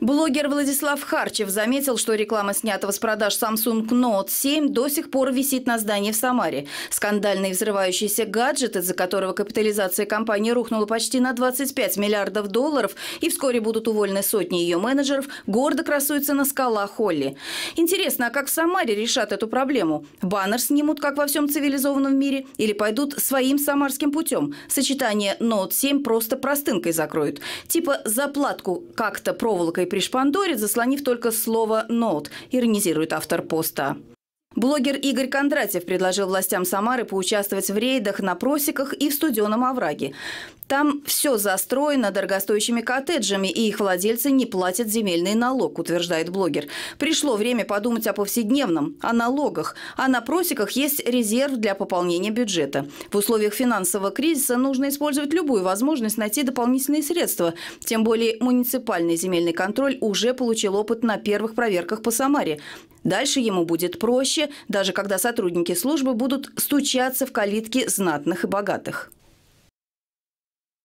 Блогер Владислав Харчев заметил, что реклама снятого с продаж Samsung Note 7 до сих пор висит на здании в Самаре. Скандальный взрывающийся гаджет, из-за которого капитализация компании рухнула почти на 25 миллиардов долларов и вскоре будут уволены сотни ее менеджеров, гордо красуется на скалах Холли. Интересно, а как в Самаре решат эту проблему? Баннер снимут, как во всем цивилизованном мире, или пойдут своим самарским путем? Сочетание Note 7 просто простынкой закроют. Типа заплатку как-то проволокой при пришпандорит, заслонив только слово «ноут», иронизирует автор поста. Блогер Игорь Кондратьев предложил властям Самары поучаствовать в рейдах на просеках и в студеном овраге. Там все застроено дорогостоящими коттеджами, и их владельцы не платят земельный налог, утверждает блогер. Пришло время подумать о повседневном, о налогах. А на просеках есть резерв для пополнения бюджета. В условиях финансового кризиса нужно использовать любую возможность найти дополнительные средства. Тем более муниципальный земельный контроль уже получил опыт на первых проверках по Самаре. Дальше ему будет проще, даже когда сотрудники службы будут стучаться в калитки знатных и богатых.